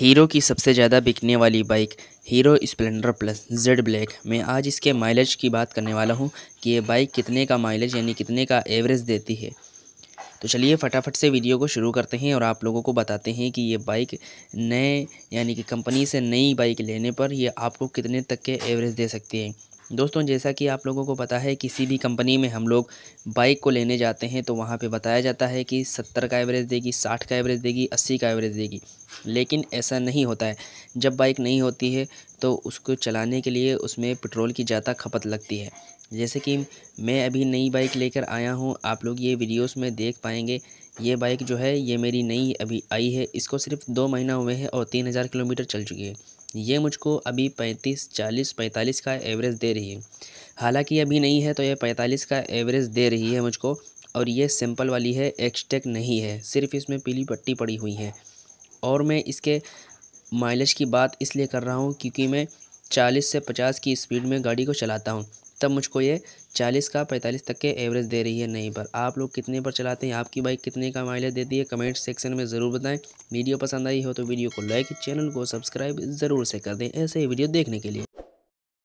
hero की सबसे ज़्यादा बिकने वाली bike Hero Splendor plus Z black मैं आज इसके माइलेज की बात करने वाला हूँ कि ये बाइक कितने का माइलेज यानी कितने का एवरेज देती है तो चलिए फटाफट से वीडियो को शुरू करते हैं और आप लोगों को बताते हैं कि ये बाइक नए यानी कि कंपनी से नई बाइक लेने पर यह आपको कितने तक के एवरेज दे सकती है दोस्तों जैसा कि आप लोगों को पता है किसी भी कंपनी में हम लोग बाइक को लेने जाते हैं तो वहाँ पे बताया जाता है कि सत्तर का एवरेज देगी साठ का एवरेज देगी अस्सी का एवरेज देगी लेकिन ऐसा नहीं होता है जब बाइक नहीं होती है तो उसको चलाने के लिए उसमें पेट्रोल की ज़्यादा खपत लगती है जैसे कि मैं अभी नई बाइक लेकर आया हूँ आप लोग ये वीडियोज़ में देख पाएंगे ये बाइक जो है ये मेरी नई अभी आई है इसको सिर्फ दो महीना हुए हैं और तीन हज़ार किलोमीटर चल चुकी है ये मुझको अभी पैंतीस चालीस पैंतालीस का एवरेज दे रही है हालांकि अभी नहीं है तो ये पैंतालीस का एवरेज दे रही है मुझको और ये सिंपल वाली है एक्सटेक नहीं है सिर्फ इसमें पीली पट्टी पड़ी हुई है और मैं इसके माइलेज की बात इसलिए कर रहा हूँ क्योंकि मैं चालीस से पचास की स्पीड में गाड़ी को चलाता हूँ तब मुझको ये चालीस का पैंतालीस तक के एवरेज दे रही है नहीं पर आप लोग कितने पर चलाते हैं आपकी बाइक कितने का माइलेज देती है कमेंट सेक्शन में ज़रूर बताएं वीडियो पसंद आई हो तो वीडियो को लाइक चैनल को सब्सक्राइब ज़रूर से कर दें ऐसे ही वीडियो देखने के लिए